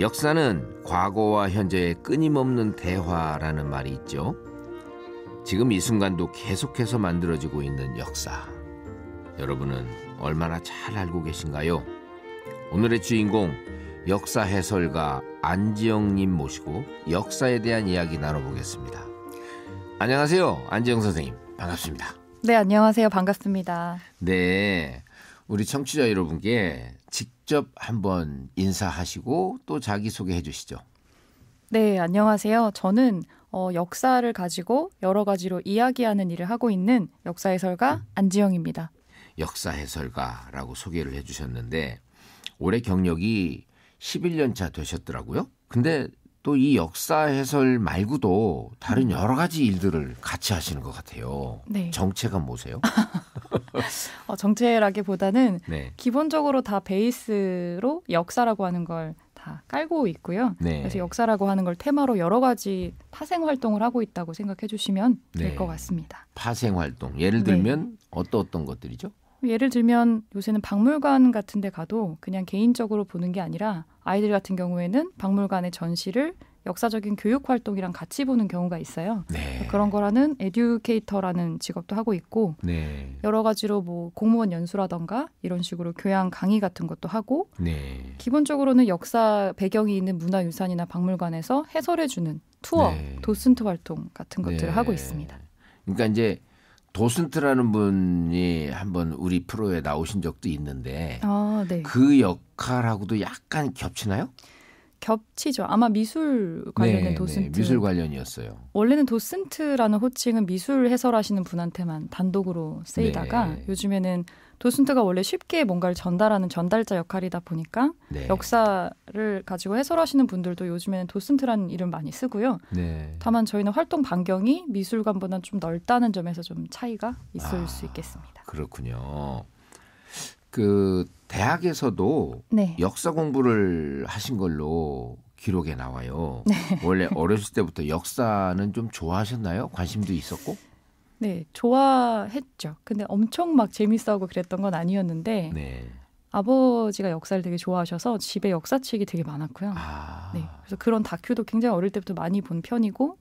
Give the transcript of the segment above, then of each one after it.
역사는 과거와 현재의 끊임없는 대화라는 말이 있죠. 지금 이 순간도 계속해서 만들어지고 있는 역사. 여러분은 얼마나 잘 알고 계신가요? 오늘의 주인공 역사 해설가 안지영님 모시고 역사에 대한 이야기 나눠보겠습니다. 안녕하세요, 안지영 선생님 반갑습니다. 네, 안녕하세요, 반갑습니다. 네, 우리 청취자 여러분께 직 직접 한번 인사하시고 또 자기소개해 주시죠. 네, 안녕하세요. 저는 어, 역사를 가지고 여러 가지로 이야기하는 일을 하고 있는 역사 해설가 안지영입니다. 역사 해설가라고 소개를 해 주셨는데 올해 경력이 11년 차 되셨더라고요. 근데 또 이 역사 해설 말고도 다른 음. 여러 가지 일들을 같이 하시는 것 같아요. 네. 정체가 뭐세요? 어, 정체라기보다는 네. 기본적으로 다 베이스로 역사라고 하는 걸 다 깔고 있고요. 네. 그래서 역사라고 하는 걸 테마로 여러 가지 파생 활동을 하고 있다고 생각해 주시면 네. 될것 같습니다. 파생 활동. 예를 네. 들면 어떤 어떤 것들이죠? 예를 들면 요새는 박물관 같은 데 가도 그냥 개인적으로 보는 게 아니라 아이들 같은 경우에는 박물관의 전시를 역사적인 교육 활동이랑 같이 보는 경우가 있어요. 네. 그런 거라는 에듀케이터라는 직업도 하고 있고 네. 여러 가지로 뭐 공무원 연수라던가 이런 식으로 교양 강의 같은 것도 하고 네. 기본적으로는 역사 배경이 있는 문화유산이나 박물관에서 해설해 주는 투어, 네. 도슨트 활동 같은 것들을 네. 하고 있습니다. 그러니까 이제 도슨트라는 분이 한번 우리 프로에 나오신 적도 있는데 아, 네. 그 역할하고도 약간 겹치나요? 겹치죠. 아마 미술 관련된 네, 네 도슨트. 네, 미술 관련이었어요. 원래는 도슨트라는 호칭은 미술 해설하시는 분한테만 단독으로 쓰이다가 네. 요즘에는 도슨트가 원래 쉽게 뭔가를 전달하는 전달자 역할이다 보니까 네. 역사를 가지고 해설하시는 분들도 요즘에는 도슨트라는 이름 많이 쓰고요. 네. 다만 저희는 활동 반경이 미술관보다좀 넓다는 점에서 좀 차이가 있을 아, 수 있겠습니다. 그렇군요. 그 대학에서도 네. 역사 공부를 하신 걸로 기록에 나와요. 네. 원래 어렸을 때부터 역사는 좀 좋아하셨나요? 관심도 있었고? 네, 좋아했죠. 근데 엄청 막 재밌어하고 그랬던 건 아니었는데 네. 아버지가 역사를 되게 좋아하셔서 집에 역사책이 되게 많았고요. 아. 네, 그래서 그런 다큐도 굉장히 어릴 때부터 많이 본 편이고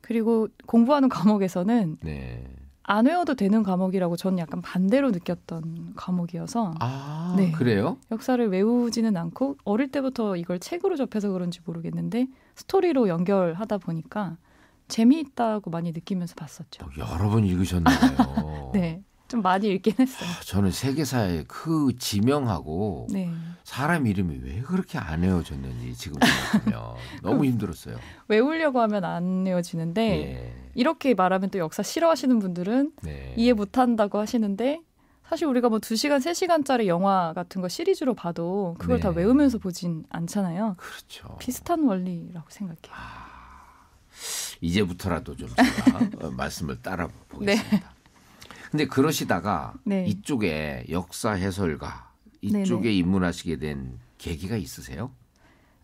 그리고 공부하는 과목에서는 네. 안 외워도 되는 과목이라고 저는 약간 반대로 느꼈던 과목이어서 아 네. 그래요? 역사를 외우지는 않고 어릴 때부터 이걸 책으로 접해서 그런지 모르겠는데 스토리로 연결하다 보니까 재미있다고 많이 느끼면서 봤었죠. 어, 여러 번 읽으셨나요? 네. 좀 많이 읽긴 했어요. 아, 저는 세계사의 그 지명하고 네. 사람 이름이 왜 그렇게 안 외워졌는지 지금 생각하면 너무 그 힘들었어요. 외우려고 하면 안 외워지는데 예. 이렇게 말하면 또 역사 싫어하시는 분들은 네. 이해 못한다고 하시는데 사실 우리가 뭐 2시간, 3시간짜리 영화 같은 거 시리즈로 봐도 그걸 네. 다 외우면서 보진 않잖아요. 그렇죠. 비슷한 원리라고 생각해요. 아, 이제부터라도 좀 제가 어, 말씀을 따라 보겠습니다. 네. 근데 그러시다가 네. 이쪽에 역사 해설가 이쪽에 네네. 입문하시게 된 계기가 있으세요?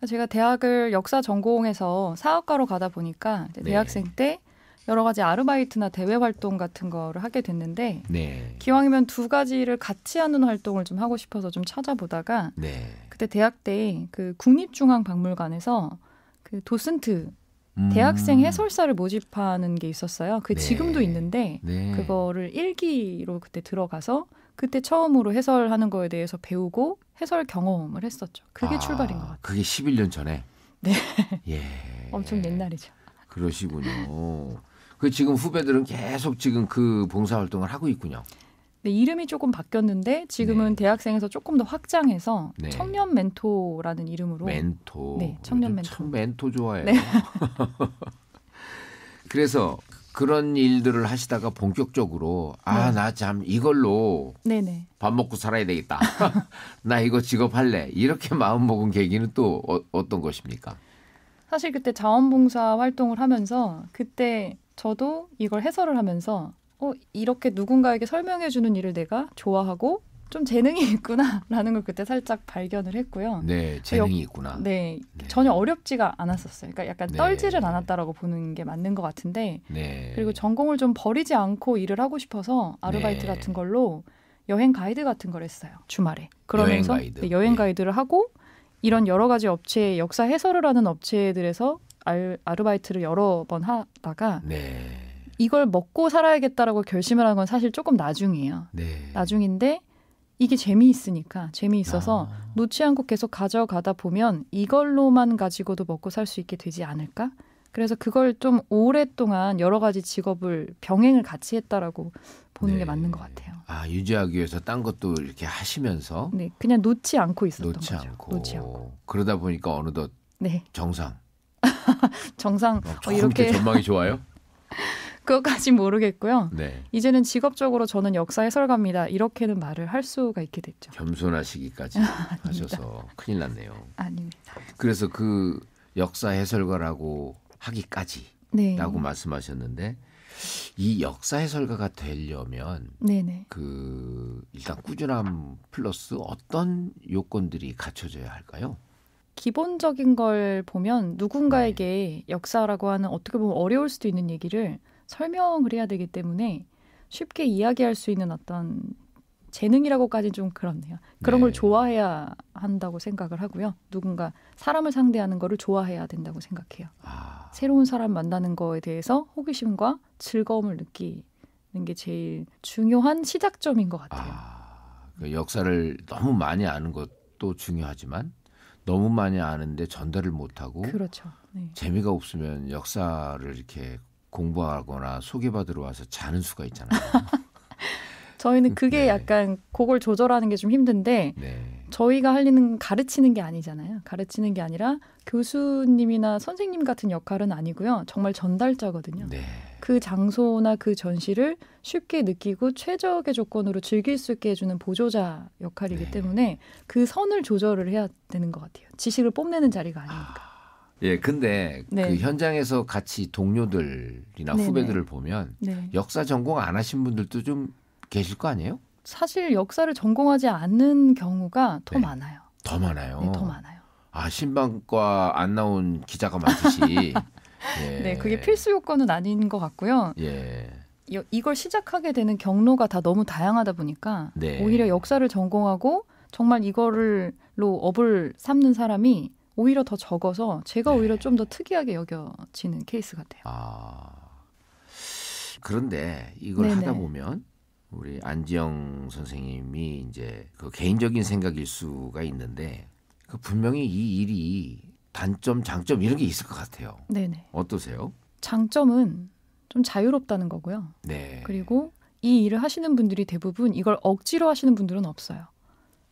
제가 대학을 역사 전공해서 사학과로 가다 보니까 네. 대학생 때 여러 가지 아르바이트나 대외 활동 같은 거를 하게 됐는데 네. 기왕이면 두 가지를 같이 하는 활동을 좀 하고 싶어서 좀 찾아보다가 네. 그때 대학 때 그 국립중앙박물관에서 그 도슨트 음. 대학생 해설사를 모집하는 게 있었어요. 그 네. 지금도 있는데 네. 그거를 일기로 그때 들어가서 그때 처음으로 해설하는 거에 대해서 배우고 해설 경험을 했었죠. 그게 아, 출발인 것 같아요. 그게 11년 전에. 네. 예. 엄청 옛날이죠. 그러시군요. 그 지금 후배들은 계속 지금 그 봉사 활동을 하고 있군요. 네, 이름이 조금 바뀌었는데 지금은 네. 대학생에서 조금 더 확장해서 네. 청년 멘토라는 이름으로 멘토. 네, 청년 멘토. 참 멘토 좋아해요. 네. 그래서 그런 일들을 하시다가 본격적으로 아나참 네. 이걸로 네네. 밥 먹고 살아야 되겠다. 나 이거 직업 할래. 이렇게 마음 먹은 계기는 또 어, 어떤 것입니까? 사실 그때 자원봉사 활동을 하면서 그때 저도 이걸 해설을 하면서 어, 이렇게 누군가에게 설명해 주는 일을 내가 좋아하고 좀 재능이 있구나라는 걸 그때 살짝 발견을 했고요. 네, 그 재능이 있구나. 네, 네. 전혀 어렵지가 않았었어요. 그러니까 약간 네. 떨지를 않았다라고 보는 게 맞는 것 같은데. 네. 그리고 전공을 좀 버리지 않고 일을 하고 싶어서 아르바이트 네. 같은 걸로 여행 가이드 같은 걸 했어요. 주말에. 그러면서 여행 가이드. 네, 여행 네. 가이드를 하고 이런 여러 가지 업체 역사 해설을 하는 업체들에서 아르바이트를 여러 번 하다가 네. 이걸 먹고 살아야겠다라고 결심을 한 건 사실 조금 나중이에요. 네. 나중인데 이게 재미있으니까 재미있어서 아. 놓지 않고 계속 가져가다 보면 이걸로만 가지고도 먹고 살 수 있게 되지 않을까? 그래서 그걸 좀 오랫동안 여러 가지 직업을 병행을 같이 했다라고 보는 네. 게 맞는 것 같아요. 아 유지하기 위해서 딴 것도 이렇게 하시면서 네 그냥 놓지 않고 있었던 놓지 거죠. 않고. 놓지 않고 그러다 보니까 어느덧 네. 정상 정상 어, 어 이렇게 전망이 좋아요? 그것까진 모르겠고요. 네. 이제는 직업적으로 저는 역사 해설가입니다. 이렇게는 말을 할 수가 있게 됐죠. 겸손하시기까지 하셔서 큰일 났네요. 아닙니다. 그래서 그 역사 해설가라고 하기까지라고 네. 말씀하셨는데 이 역사 해설가가 되려면 네네. 네. 그 일단 꾸준함 플러스 어떤 요건들이 갖춰져야 할까요? 기본적인 걸 보면 누군가에게 네. 역사라고 하는 어떻게 보면 어려울 수도 있는 얘기를 설명을 해야 되기 때문에 쉽게 이야기할 수 있는 어떤 재능이라고까지 는좀 그렇네요. 그런 네. 걸 좋아해야 한다고 생각을 하고요. 누군가 사람을 상대하는 거를 좋아해야 된다고 생각해요. 아. 새로운 사람 만나는 거에 대해서 호기심과 즐거움을 느끼는 게 제일 중요한 시작점인 것 같아요. 아. 그 역사를 너무 많이 아는 것도 중요하지만 너무 많이 아는데 전달을 못하고 그렇죠. 네. 재미가 없으면 역사를 이렇게 공부하거나 소개받으러 와서 자는 수가 있잖아요. 저희는 그게 네. 약간 그걸 조절하는 게 좀 힘든데 네. 저희가 할 일은 가르치는 게 아니잖아요. 가르치는 게 아니라 교수님이나 선생님 같은 역할은 아니고요. 정말 전달자거든요. 네. 그 장소나 그 전시를 쉽게 느끼고 최적의 조건으로 즐길 수 있게 해주는 보조자 역할이기 네. 때문에 그 선을 조절을 해야 되는 것 같아요. 지식을 뽐내는 자리가 아니니까. 아, 예, 근데 네. 그 현장에서 같이 동료들이나 네네. 후배들을 보면 네. 역사 전공 안 하신 분들도 좀 계실 거 아니에요? 사실 역사를 전공하지 않는 경우가 더 네. 많아요. 더 많아요. 네, 더 많아요. 아 신방과 안 나온 기자가 많듯이 예. 네, 그게 필수 요건은 아닌 것 같고요. 예. 이걸 시작하게 되는 경로가 다 너무 다양하다 보니까 네. 오히려 역사를 전공하고 정말 이거를로 업을 삼는 사람이 오히려 더 적어서 제가 네. 오히려 좀 더 특이하게 여겨지는 케이스 같아요. 아 그런데 이걸 네네. 하다 보면 우리 안지영 선생님이 이제 그 개인적인 생각일 수가 있는데 그 분명히 이 일이 단점, 장점 이런 게 있을 것 같아요. 네네. 어떠세요? 장점은 좀 자유롭다는 거고요. 네. 그리고 이 일을 하시는 분들이 대부분 이걸 억지로 하시는 분들은 없어요.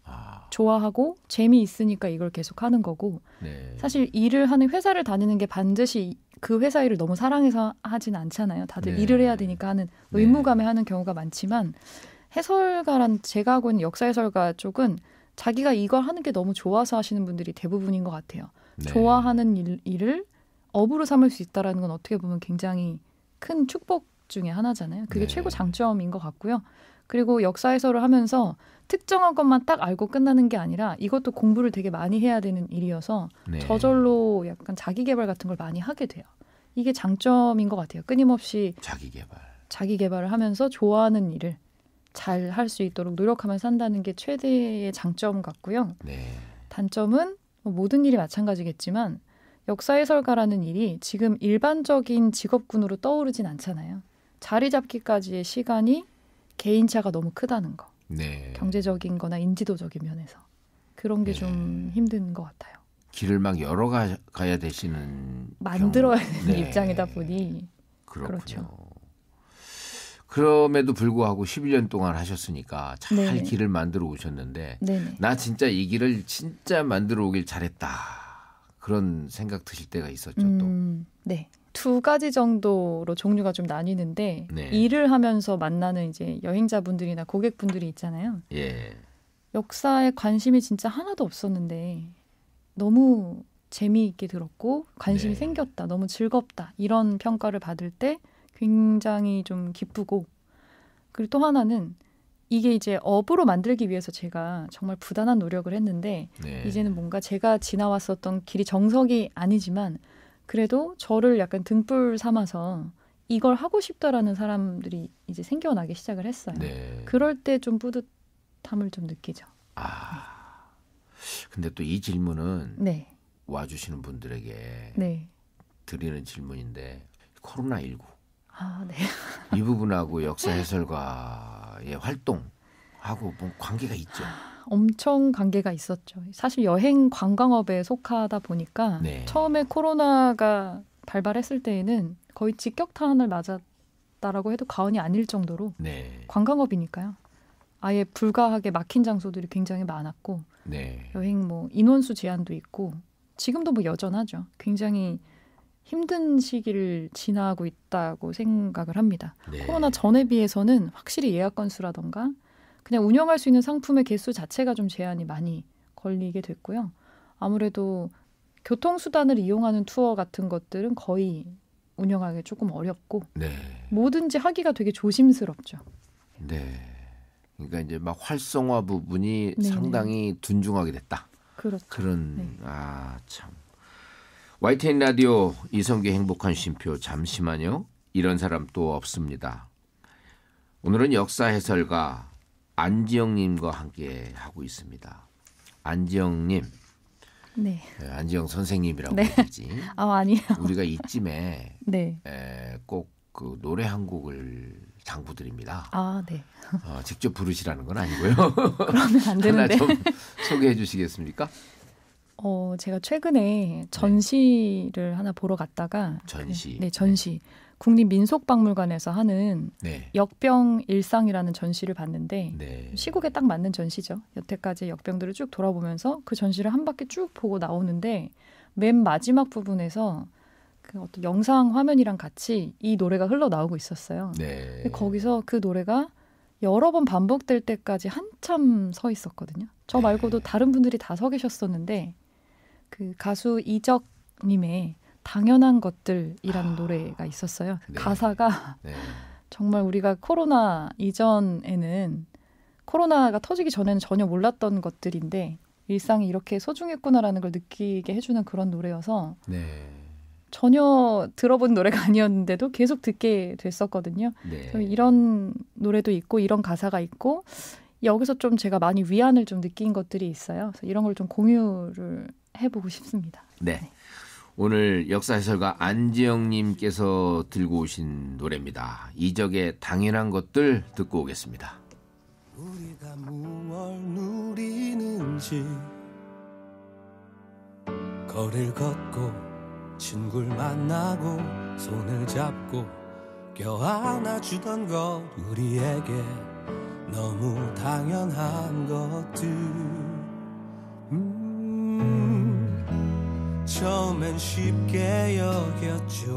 아. 좋아하고 재미있으니까 이걸 계속 하는 거고 네. 사실 일을 하는 회사를 다니는 게 반드시 그 회사 일을 너무 사랑해서 하진 않잖아요. 다들 네. 일을 해야 되니까 하는 네. 의무감에 네. 하는 경우가 많지만 해설가란 제가 하고 있는 역사 해설가 쪽은 자기가 이걸 하는 게 너무 좋아서 하시는 분들이 대부분인 것 같아요. 네. 좋아하는 일, 일을 업으로 삼을 수 있다라는 건 어떻게 보면 굉장히 큰 축복 중에 하나잖아요. 그게 네. 최고 장점인 것 같고요. 그리고 역사 해설을 하면서 특정한 것만 딱 알고 끝나는 게 아니라 이것도 공부를 되게 많이 해야 되는 일이어서 네. 저절로 약간 자기 개발 같은 걸 많이 하게 돼요. 이게 장점인 것 같아요. 끊임없이 자기 개발. 자기 개발을 하면서 좋아하는 일을 잘 할 수 있도록 노력하면서 산다는게 최대의 장점 같고요. 네. 단점은 뭐 모든 일이 마찬가지겠지만 역사 해설가라는 일이 지금 일반적인 직업군으로 떠오르진 않잖아요. 자리 잡기까지의 시간이 개인차가 너무 크다는 거. 네. 경제적인 거나 인지도적인 면에서. 그런 게좀 네. 힘든 것 같아요. 길을 막 열어 가, 야 되시는 만들어야 되는 네. 입장이다 보니 그렇군요. 그렇죠 그럼에도 불구하고 11년 동안 하셨으니까 잘네 길을 만들어 오셨는데 네나 진짜 이 길을 진짜 만들어 오길 잘했다. 그런 생각 드실 때가 있었죠, 또. 음, 네. 두 가지 정도로 종류가 좀 나뉘는데 네. 일을 하면서 만나는 이제 여행자분들이나 고객분들이 있잖아요. 예. 역사에 관심이 진짜 하나도 없었는데 너무 재미있게 들었고 관심이 네. 생겼다. 너무 즐겁다. 이런 평가를 받을 때 굉장히 좀 기쁘고 그리고 또 하나는 이게 이제 업으로 만들기 위해서 제가 정말 부단한 노력을 했는데 네. 이제는 뭔가 제가 지나왔었던 길이 정석이 아니지만 그래도 저를 약간 등불 삼아서 이걸 하고 싶다라는 사람들이 이제 생겨나기 시작을 했어요. 네. 그럴 때 좀 뿌듯함을 좀 느끼죠. 아. 근데 또 이 질문은 네. 와주시는 분들에게 네. 드리는 질문인데 코로나 19 아, 네. 이 부분하고 역사 해설가의 활동하고 뭐 관계가 있죠. 엄청 관계가 있었죠. 사실 여행 관광업에 속하다 보니까 네. 처음에 코로나가 발발했을 때에는 거의 직격탄을 맞았다라고 해도 과언이 아닐 정도로 네. 관광업이니까요. 아예 불가하게 막힌 장소들이 굉장히 많았고 네. 여행 뭐 인원수 제한도 있고 지금도 뭐 여전하죠. 굉장히 힘든 시기를 지나고 있다고 생각을 합니다. 네. 코로나 전에 비해서는 확실히 예약 건수라던가 그냥 운영할 수 있는 상품의 개수 자체가 좀 제한이 많이 걸리게 됐고요. 아무래도 교통수단을 이용하는 투어 같은 것들은 거의 운영하기 조금 어렵고 네. 뭐든지 하기가 되게 조심스럽죠. 네. 그러니까 이제 막 활성화 부분이 네네. 네. 상당히 둔중하게 됐다. 그렇죠. 그런 네. 아 참. YTN 라디오 이성계 행복한 쉼표 잠시만요. 이런 사람 또 없습니다. 오늘은 역사 해설가 안지영님과 함께 하고 있습니다. 안지영님, 네. 예, 안지영 선생님이라고 네. 해야지. 아 아니요. 우리가 이쯤에 네. 예, 꼭그 노래 한 곡을 당부드립니다. 아 네. 어, 직접 부르시라는 건 아니고요. 그러면 안 되는데. 하나 좀 소개해 주시겠습니까? 어, 제가 최근에 전시를 네. 하나 보러 갔다가 그 전시. 그, 네, 전시. 국립민속박물관에서 하는 네. 역병 일상이라는 전시를 봤는데 네. 시국에 딱 맞는 전시죠. 여태까지 역병들을 쭉 돌아보면서 그 전시를 한 바퀴 쭉 보고 나오는데 맨 마지막 부분에서 그 어떤 영상 화면이랑 같이 이 노래가 흘러나오고 있었어요. 네. 거기서 그 노래가 여러 번 반복될 때까지 한참 서 있었거든요. 저 네. 말고도 다른 분들이 다 서 계셨었는데 그 가수 이적 님의 당연한 것들이라는 아, 노래가 있었어요. 네. 가사가 네. 정말 우리가 코로나 이전에는 코로나가 터지기 전에는 전혀 몰랐던 것들인데 일상이 이렇게 소중했구나라는 걸 느끼게 해주는 그런 노래여서 네. 전혀 들어본 노래가 아니었는데도 계속 듣게 됐었거든요. 네. 이런 노래도 있고 이런 가사가 있고 여기서 좀 제가 많이 위안을 좀 느낀 것들이 있어요. 그래서 이런 걸 좀 공유를 해보고 싶습니다. 네. 네. 오늘 역사 해설가 안지영 님께서 들고 오신 노래입니다. 이적의 당연한 것들 듣고 오겠습니다. 우리가 무얼 누리는지 거리를 걷고 친구를 만나고 손을 잡고 껴안아 주던 것 우리에게 너무 당연한 것들 처음엔 쉽게 여겼죠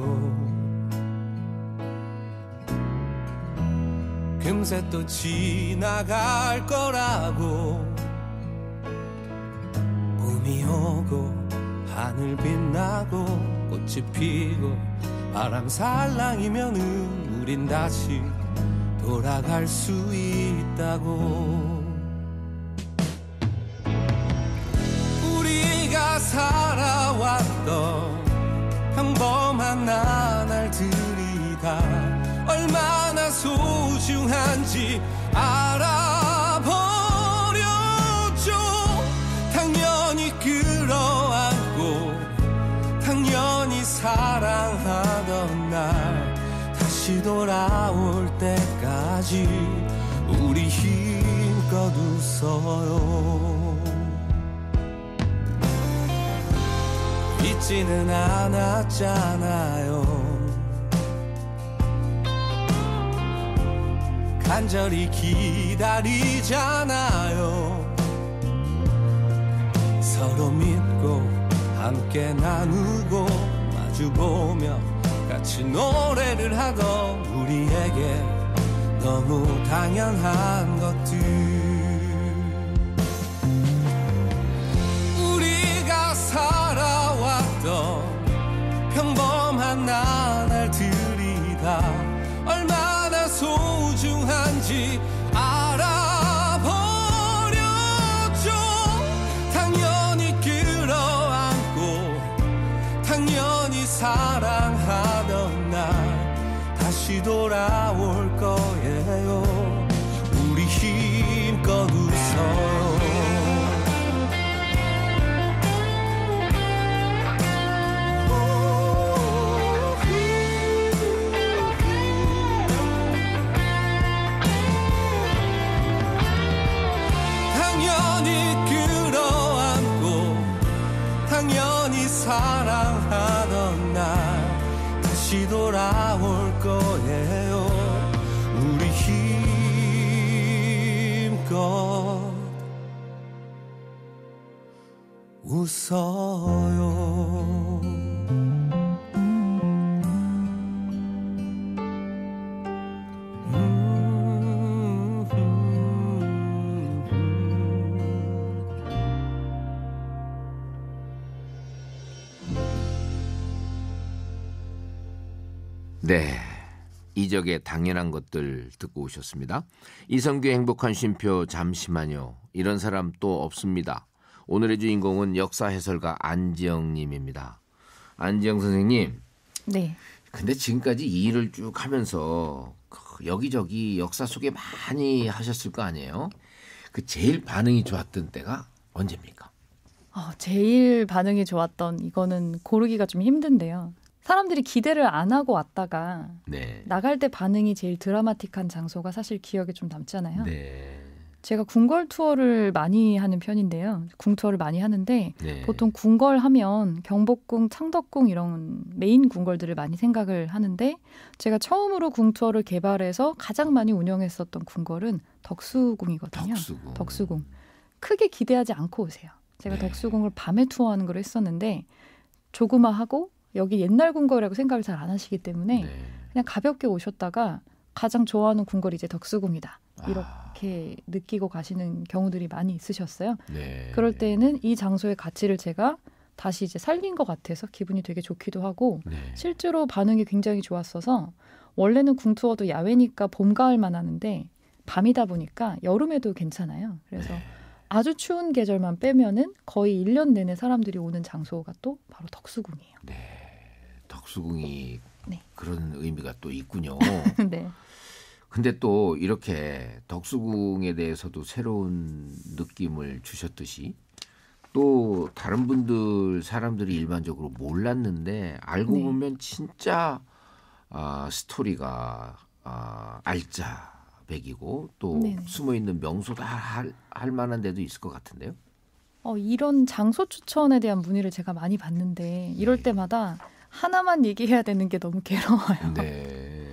금세 또 지나갈 거라고 봄이 오고 하늘 빛나고 꽃이 피고 바람 살랑이면은 우린 다시 돌아갈 수 있다고 있는 알아버려줘 당연히 끌어안고 당연히 사랑하던 날 다시 돌아올 때까지 우리 힘껏 웃어요 잊지는 않았잖아요 간절히 기다리잖아요 서로 믿고 함께 나누고 마주보며 같이 노래를 하던 우리에게 너무 당연한 것들 우리가 살아왔던 평범한 나날들이다 소중한지 알아버렸죠 당연히 끌어안고 당연히 사랑하던 나 다시 돌아 사랑하던 날 다시 돌아올 거예요 우리 힘껏 웃어요 네. 이적의 당연한 것들 듣고 오셨습니다. 이성규의 행복한 쉼표 잠시만요. 이런 사람 또 없습니다. 오늘의 주인공은 역사 해설가 안지영 님입니다. 안지영 선생님. 네. 근데 지금까지 이 일을 쭉 하면서 그 여기저기 역사 속에 많이 하셨을 거 아니에요? 그 제일 반응이 좋았던 때가 언제입니까? 어, 제일 반응이 좋았던 이거는 고르기가 좀 힘든데요. 사람들이 기대를 안 하고 왔다가 네. 나갈 때 반응이 제일 드라마틱한 장소가 사실 기억에 좀 남잖아요. 네. 제가 궁궐 투어를 많이 하는 편인데요. 궁 투어를 많이 하는데 네. 보통 궁궐 하면 경복궁, 창덕궁 이런 메인 궁궐들을 많이 생각을 하는데 제가 처음으로 궁 투어를 개발해서 가장 많이 운영했었던 궁궐은 덕수궁이거든요. 덕수궁. 덕수궁. 크게 기대하지 않고 오세요. 제가 네. 덕수궁을 밤에 투어하는 걸 했었는데 조그마하고 여기 옛날 궁궐이라고 생각을 잘 안 하시기 때문에 네. 그냥 가볍게 오셨다가 가장 좋아하는 궁궐이 이제 덕수궁이다. 아. 이렇게 아. 느끼고 가시는 경우들이 많이 있으셨어요. 네. 그럴 때는 이 장소의 가치를 제가 다시 이제 살린 것 같아서 기분이 되게 좋기도 하고 네. 실제로 반응이 굉장히 좋았어서 원래는 궁투어도 야외니까 봄 가을만 하는데 밤이다 보니까 여름에도 괜찮아요. 그래서 네. 아주 추운 계절만 빼면은 거의 1년 내내 사람들이 오는 장소가 또 바로 덕수궁이에요. 네. 덕수궁이 네. 그런 의미가 또 있군요. 네. 근데 또 이렇게 덕수궁에 대해서도 새로운 느낌을 주셨듯이 또 다른 분들 사람들이 일반적으로 몰랐는데 알고 네. 보면 진짜 아, 스토리가 아, 알짜배기고 또 네네. 숨어 있는 명소다 할, 할 만한 데도 있을 것 같은데요. 어, 이런 장소 추천에 대한 문의를 제가 많이 받는데 이럴 네. 때마다 하나만 얘기해야 되는 게 너무 괴로워요. 네.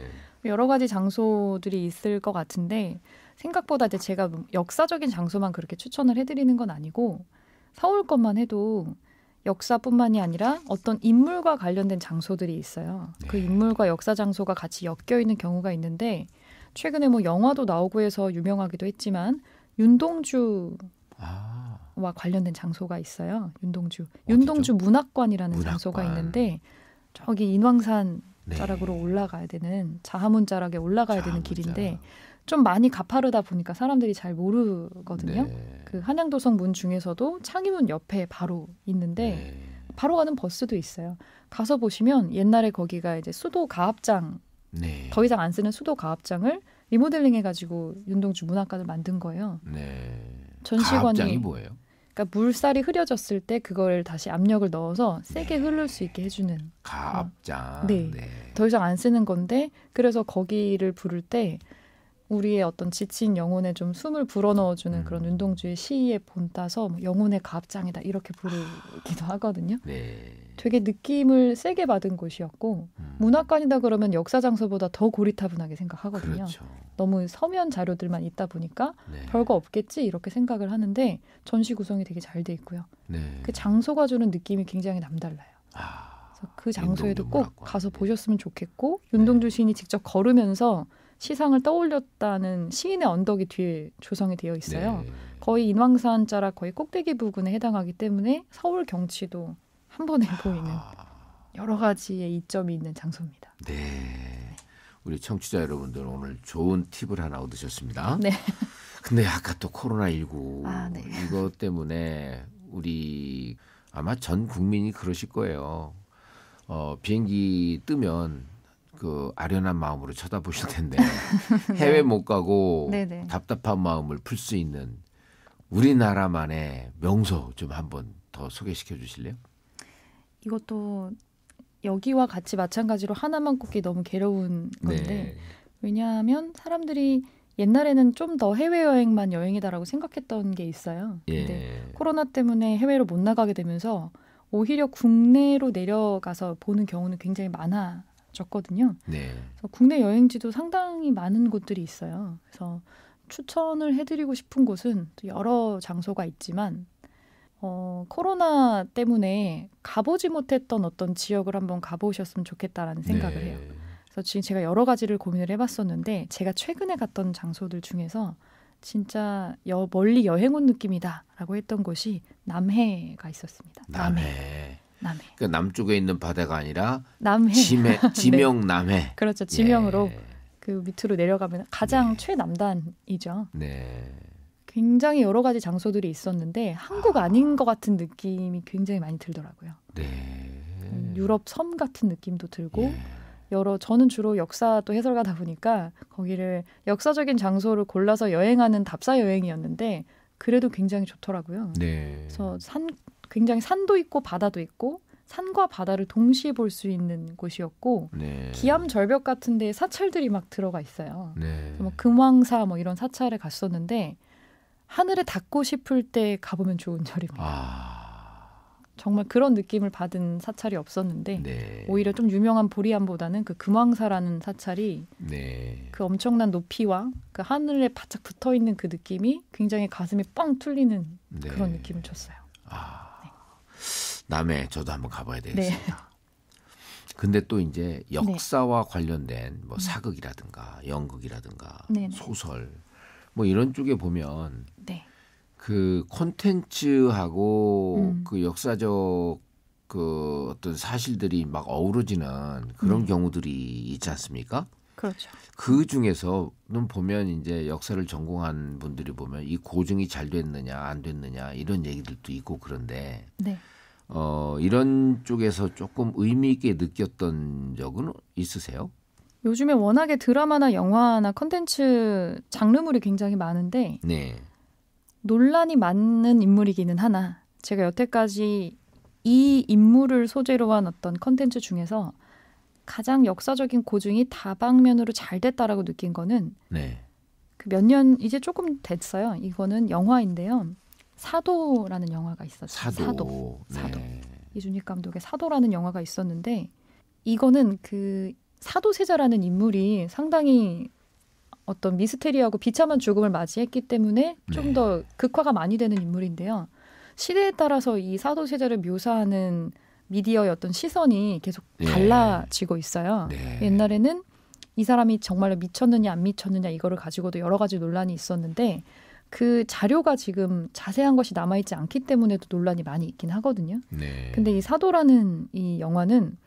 여러 가지 장소들이 있을 것 같은데 생각보다 이제 제가 뭐 역사적인 장소만 그렇게 추천을 해드리는 건 아니고 서울 것만 해도 역사뿐만이 아니라 어떤 인물과 관련된 장소들이 있어요. 그 네. 그 인물과 역사 장소가 같이 엮여 있는 경우가 있는데 최근에 뭐 영화도 나오고 해서 유명하기도 했지만 윤동주와 아. 관련된 장소가 있어요. 윤동주, 어디죠? 윤동주 문학관이라는 문학관. 장소가 있는데 저기 인왕산 네. 자락으로 올라가야 되는 자하문 자락에 올라가야 자하문 되는 길인데 좀 많이 가파르다 보니까 사람들이 잘 모르거든요. 네. 그 한양도성문 중에서도 창의문 옆에 바로 있는데 네. 바로 가는 버스도 있어요. 가서 보시면 옛날에 거기가 이제 수도 가압장 네. 더 이상 안 쓰는 수도 가압장을 리모델링 해가지고 윤동주 문학관을 만든 거예요. 네. 전시관이 가압장이 뭐예요? 그러니까 물살이 흐려졌을 때 그걸 다시 압력을 넣어서 세게 네. 흐를 수 있게 해주는 가압장. 네. 네. 더 이상 안 쓰는 건데 그래서 거기를 부를 때 우리의 어떤 지친 영혼에 좀 숨을 불어넣어주는 음. 그런 운동주의 시의에 본따서 뭐 영혼의 갑장이다 이렇게 부르기도 하거든요. 네. 되게 느낌을 세게 받은 곳이었고 음. 문학관이다 그러면 역사 장소보다 더 고리타분하게 생각하거든요. 그렇죠. 너무 서면 자료들만 있다 보니까 네. 별거 없겠지 이렇게 생각을 하는데 전시 구성이 되게 잘 돼 있고요. 네. 그 장소가 주는 느낌이 굉장히 남달라요. 아. 그래서 그 장소에도 꼭 문학관. 가서 네. 보셨으면 좋겠고 네. 윤동주 시인이 직접 걸으면서 시상을 떠올렸다는 시인의 언덕이 뒤에 조성이 되어 있어요. 네. 거의 인왕산 자락 거의 꼭대기 부근에 해당하기 때문에 서울 경치도 한 번에 아. 보이는 여러 가지의 이점이 있는 장소입니다. 네. 우리 청취자 여러분들 오늘 좋은 팁을 하나 얻으셨습니다. 네. 근데 아까 또 코로나 19 아, 네. 이것 때문에 우리 아마 전 국민이 그러실 거예요. 어, 비행기 뜨면 그 아련한 마음으로 쳐다보실 아. 텐데 해외 네. 못 가고 네네. 답답한 마음을 풀 수 있는 우리나라만의 명소 좀 한번 더 소개시켜 주실래요? 이것도 여기와 같이 마찬가지로 하나만 꼽기 너무 괴로운 건데 네. 왜냐하면 사람들이 옛날에는 좀 더 해외 여행만 여행이다라고 생각했던 게 있어요. 예. 근데 코로나 때문에 해외로 못 나가게 되면서 오히려 국내로 내려가서 보는 경우는 굉장히 많아 줬거든요. 네. 그래서 국내 여행지도 상당히 많은 곳들이 있어요. 그래서 추천을 해드리고 싶은 곳은 여러 장소가 있지만 어, 코로나 때문에 가보지 못했던 어떤 지역을 한번 가보셨으면 좋겠다라는 생각을 네. 해요. 그래서 지금 제가 여러 가지를 고민을 해봤었는데 제가 최근에 갔던 장소들 중에서 진짜 여, 멀리 여행 온 느낌이다라고 했던 곳이 남해가 있었습니다. 남해. 남해. 남해. 그러니까 남쪽에 있는 바다가 아니라 남해. 지매, 네. 지명 네. 남해. 그렇죠. 지명으로 예. 그 밑으로 내려가면 가장 네. 최남단이죠. 네. 굉장히 여러 가지 장소들이 있었는데 한국 아. 닌것 같은 느낌이 굉장히 많이 들더라고요. 네. 음, 유럽 섬 같은 느낌도 들고 예. 여러 저는 주로 역사 또 해설가다 보니까 거기를 역사적인 장소를 골라서 여행하는 답사 여행이었는데 그래도 굉장히 좋더라고요. 네. 그래서 산 굉장히 산도 있고 바다도 있고 산과 바다를 동시에 볼 수 있는 곳이었고 네. 기암 절벽 같은 데에 사찰들이 막 들어가 있어요. 네. 뭐 금왕사 뭐 이런 사찰에 갔었는데 하늘에 닿고 싶을 때 가보면 좋은 절입니다. 아... 정말 그런 느낌을 받은 사찰이 없었는데 네. 오히려 좀 유명한 보리암보다는 그 금왕사라는 사찰이 네. 그 엄청난 높이와 그 하늘에 바짝 붙어 있는 그 느낌이 굉장히 가슴이 뻥 뚫리는 네. 그런 느낌을 줬어요. 아... 남해 저도 한번 가봐야 네. 되겠습니다. 네. 근데 또 이제 네. 역사와 네. 관련된 뭐 음. 사극이라든가 연극이라든가 네, 네 소설 뭐 이런 쪽에 보면 네. 그 콘텐츠하고 음. 그 역사적 그 어떤 사실들이 막 어우러지는 그런 네. 경우들이 있지 않습니까? 그렇죠. 그 중에서는 보면 이제 역사를 전공한 분들이 보면 이 고증이 잘 됐느냐 안 됐느냐 이런 얘기들도 있고 그런데 네. 어, 이런 쪽에서 조금 의미 있게 느꼈던 적은 있으세요? 요즘에 워낙에 드라마나 영화나 컨텐츠 장르물이 굉장히 많은데 네. 논란이 많은 인물이기는 하나 제가 여태까지 이 인물을 소재로 한 어떤 컨텐츠 중에서 가장 역사적인 고증이 다방면으로 잘 됐다라고 느낀 거는 네. 그몇년 이제 조금 됐어요. 이거는 영화인데요. 사도라는 영화가 있었어요. 사도. 사도. 네. 이준익 감독의 사도라는 영화가 있었는데 이거는 그 사도세자라는 인물이 상당히 어떤 미스테리하고 비참한 죽음을 맞이했기 때문에 좀더 네. 극화가 많이 되는 인물인데요. 시대에 따라서 이 사도세자를 묘사하는 미디어의 어떤 시선이 계속 예. 달라지고 있어요. 네. 옛날에는 이 사람이 정말로 미쳤느냐 안 미쳤느냐 이거를 가지고도 여러 가지 논란이 있었는데 그 자료가 지금 자세한 것이 남아있지 않기 때문에도 논란이 많이 있긴 하거든요. 네. 근데 이 사도라는 이 영화는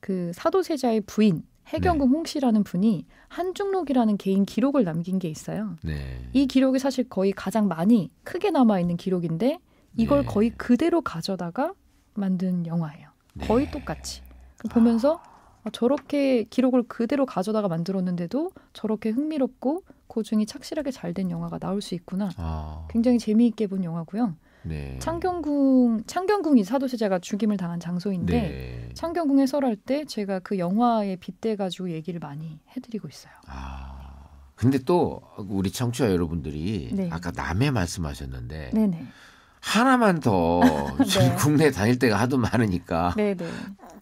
그 사도세자의 부인 해경궁 네. 홍씨라는 분이 한중록이라는 개인 기록을 남긴 게 있어요. 네. 이 기록이 사실 거의 가장 많이 크게 남아 있는 기록인데 이걸 네. 거의 그대로 가져다가 만든 영화예요. 네. 거의 똑같이 보면서 아. 저렇게 기록을 그대로 가져다가 만들었는데도 저렇게 흥미롭고 고증이 착실하게 잘 된 영화가 나올 수 있구나. 아. 굉장히 재미있게 본 영화고요. 네. 창경궁 창경궁이 사도세자가 죽임을 당한 장소인데 네. 창경궁 에설할때 제가 그 영화에 빗대 가지고 얘기를 많이 해드리고 있어요. 아. 근데 또 우리 청취자 여러분들이 네. 아까 남의 말씀하셨는데 네네. 하나만 더 네. 국내 다닐 때가 하도 많으니까 네네.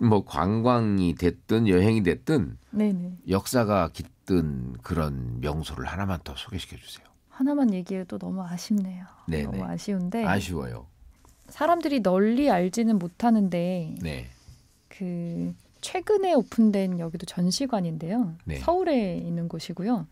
뭐 관광이 됐든 여행이 됐든 네네. 역사가 깃, 뜬 그런 명소를 하나만 더 소개시켜 주세요. 하나만 얘기해도 너무 아쉽네요. 네네. 너무 네. 아쉬운데 아쉬워요. 사람들이 널리 알지는 못하는데 네. 그 최근에 오픈된 여기도 전시관인데요. 네. 서울에 있는 곳이고요.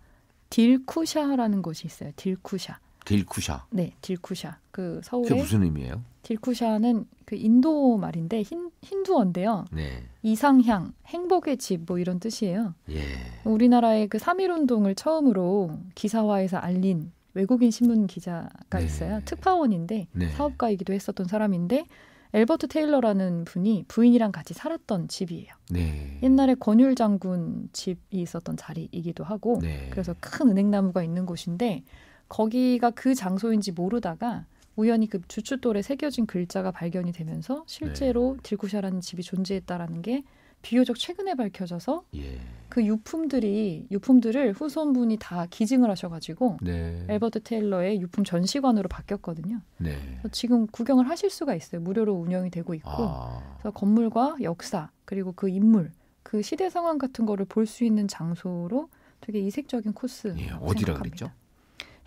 딜쿠샤라는 곳이 있어요. 딜쿠샤. 딜쿠샤. 네, 딜쿠샤. 그 서울에 그게 무슨 의미예요? 딜쿠샤는 그 인도 말인데 흰, 힌두어인데요. 네. 이상향, 행복의 집 뭐 이런 뜻이에요. 예. 우리나라의 그3일 운동을 처음으로 기사화해서 알린 외국인 신문 기자가 네. 있어요. 특파원인데 네. 사업가이기도 했었던 사람인데 엘버트 테일러라는 분이 부인이랑 같이 살았던 집이에요. 네. 옛날에 권율 장군 집이 있었던 자리이기도 하고 네. 그래서 큰 은행나무가 있는 곳인데 거기가 그 장소인지 모르다가 우연히 그 주춧돌에 새겨진 글자가 발견이 되면서 네. 실제로 네. 딜쿠샤라는 집이 존재했다라는 게 비교적 최근에 밝혀져서 예. 그 유품들이 유품들을 후손분이 다 기증을 하셔가지고 네. 엘버트 테일러의 유품 전시관으로 바뀌었거든요. 네. 그래서 지금 구경을 하실 수가 있어요. 무료로 운영이 되고 있고 아. 그래서 건물과 역사 그리고 그 인물 그 시대 상황 같은 거를 볼 수 있는 장소로 되게 이색적인 코스. 예, 어디라 그랬죠?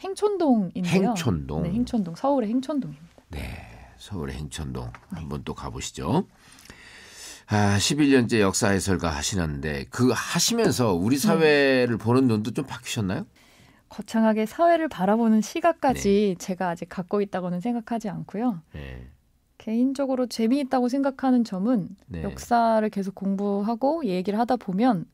행촌동인데요. 행촌동. 네, 행촌동 서울의 행촌동입니다. 네, 서울의 행촌동 네. 한번 또 가보시죠. 아, 11년째 역사 해설가 하시는데 그 하시면서 우리 네. 사회를 보는 눈도 좀 바뀌셨나요? 거창하게 사회를 바라보는 시각까지 네. 제가 아직 갖고 있다고는 생각하지 않고요. 네. 개인적으로 재미있다고 생각하는 점은 네. 역사를 계속 공부하고 얘기를 하다 보면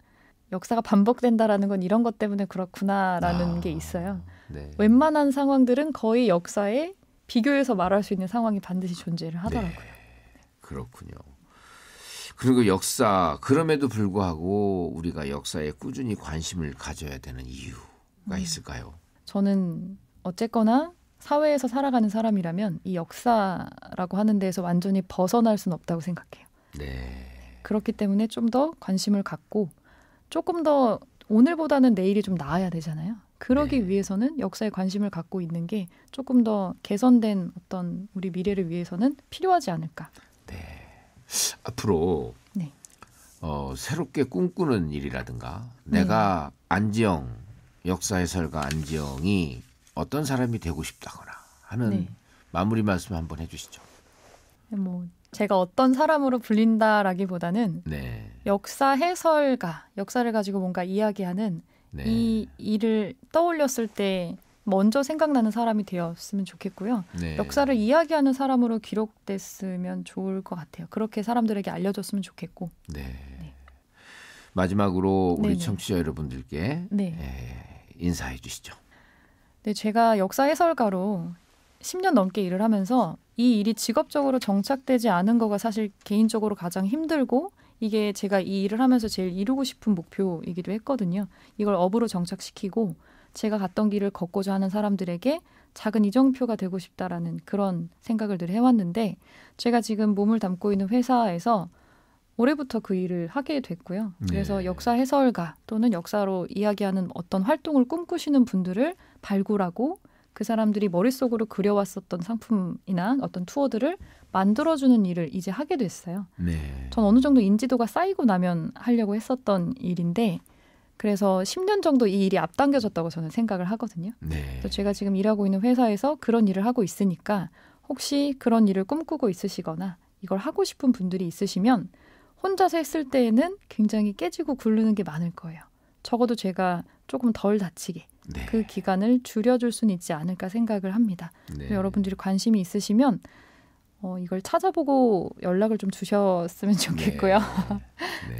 역사가 반복된다라는 건 이런 것 때문에 그렇구나라는 아. 게 있어요. 네. 웬만한 상황들은 거의 역사에 비교해서 말할 수 있는 상황이 반드시 존재를 하더라고요. 네. 그렇군요. 그리고 역사 그럼에도 불구하고 우리가 역사에 꾸준히 관심을 가져야 되는 이유가 음. 있을까요? 저는 어쨌거나 사회에서 살아가는 사람이라면 이 역사라고 하는 데에서 완전히 벗어날 수는 없다고 생각해요. 네. 그렇기 때문에 좀 더 관심을 갖고 조금 더 오늘보다는 내일이 좀 나아야 되잖아요. 그러기 네. 위해서는 역사에 관심을 갖고 있는 게 조금 더 개선된 어떤 우리 미래를 위해서는 필요하지 않을까. 네. 앞으로 네. 어, 새롭게 꿈꾸는 일이라든가 네. 내가 안지영 역사 해설가 안지영이 어떤 사람이 되고 싶다거나 하는 네. 마무리 말씀 한번 해주시죠. 뭐 제가 어떤 사람으로 불린다라기보다는 네. 역사 해설가, 역사를 가지고 뭔가 이야기하는 네. 이 일을 떠올렸을 때 먼저 생각나는 사람이 되었으면 좋겠고요. 네. 역사를 이야기하는 사람으로 기록됐으면 좋을 것 같아요. 그렇게 사람들에게 알려졌으면 좋겠고. 네. 네. 마지막으로 우리 네네. 청취자 여러분들께 네. 예, 인사해 주시죠. 네, 제가 역사 해설가로 10년 넘게 일을 하면서 이 일이 직업적으로 정착되지 않은 거가 사실 개인적으로 가장 힘들고 이게 제가 이 일을 하면서 제일 이루고 싶은 목표이기도 했거든요. 이걸 업으로 정착시키고 제가 갔던 길을 걷고자 하는 사람들에게 작은 이정표가 되고 싶다라는 그런 생각을 늘 해왔는데 제가 지금 몸을 담고 있는 회사에서 올해부터 그 일을 하게 됐고요. 그래서 네. 역사 해설가 또는 역사로 이야기하는 어떤 활동을 꿈꾸시는 분들을 발굴하고 그 사람들이 머릿속으로 그려왔었던 상품이나 어떤 투어들을 만들어주는 일을 이제 하게 됐어요. 네. 전 어느 정도 인지도가 쌓이고 나면 하려고 했었던 일인데 그래서 10년 정도 이 일이 앞당겨졌다고 저는 생각을 하거든요. 네. 그래서 제가 지금 일하고 있는 회사에서 그런 일을 하고 있으니까 혹시 그런 일을 꿈꾸고 있으시거나 이걸 하고 싶은 분들이 있으시면 혼자서 했을 때에는 굉장히 깨지고 굴르는 게 많을 거예요. 적어도 제가 조금 덜 다치게 네. 그 기간을 줄여줄 수는 있지 않을까 생각을 합니다. 네. 여러분들이 관심이 있으시면 어, 이걸 찾아보고 연락을 좀 주셨으면 좋겠고요. 네. 네.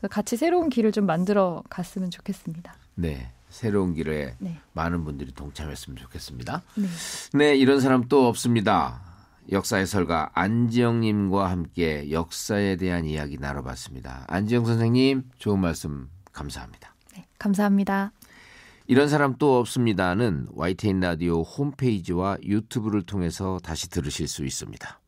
네. 같이 새로운 길을 좀 만들어 갔으면 좋겠습니다. 네. 새로운 길에 네. 많은 분들이 동참했으면 좋겠습니다. 네. 네, 이런 사람 또 없습니다. 역사 의설가 안지영 님과 함께 역사에 대한 이야기 나눠봤습니다. 안지영 선생님, 좋은 말씀 감사합니다. 네, 감사합니다. 이런 사람 또 없습니다는 YTN 라디오 홈페이지와 유튜브를 통해서 다시 들으실 수 있습니다.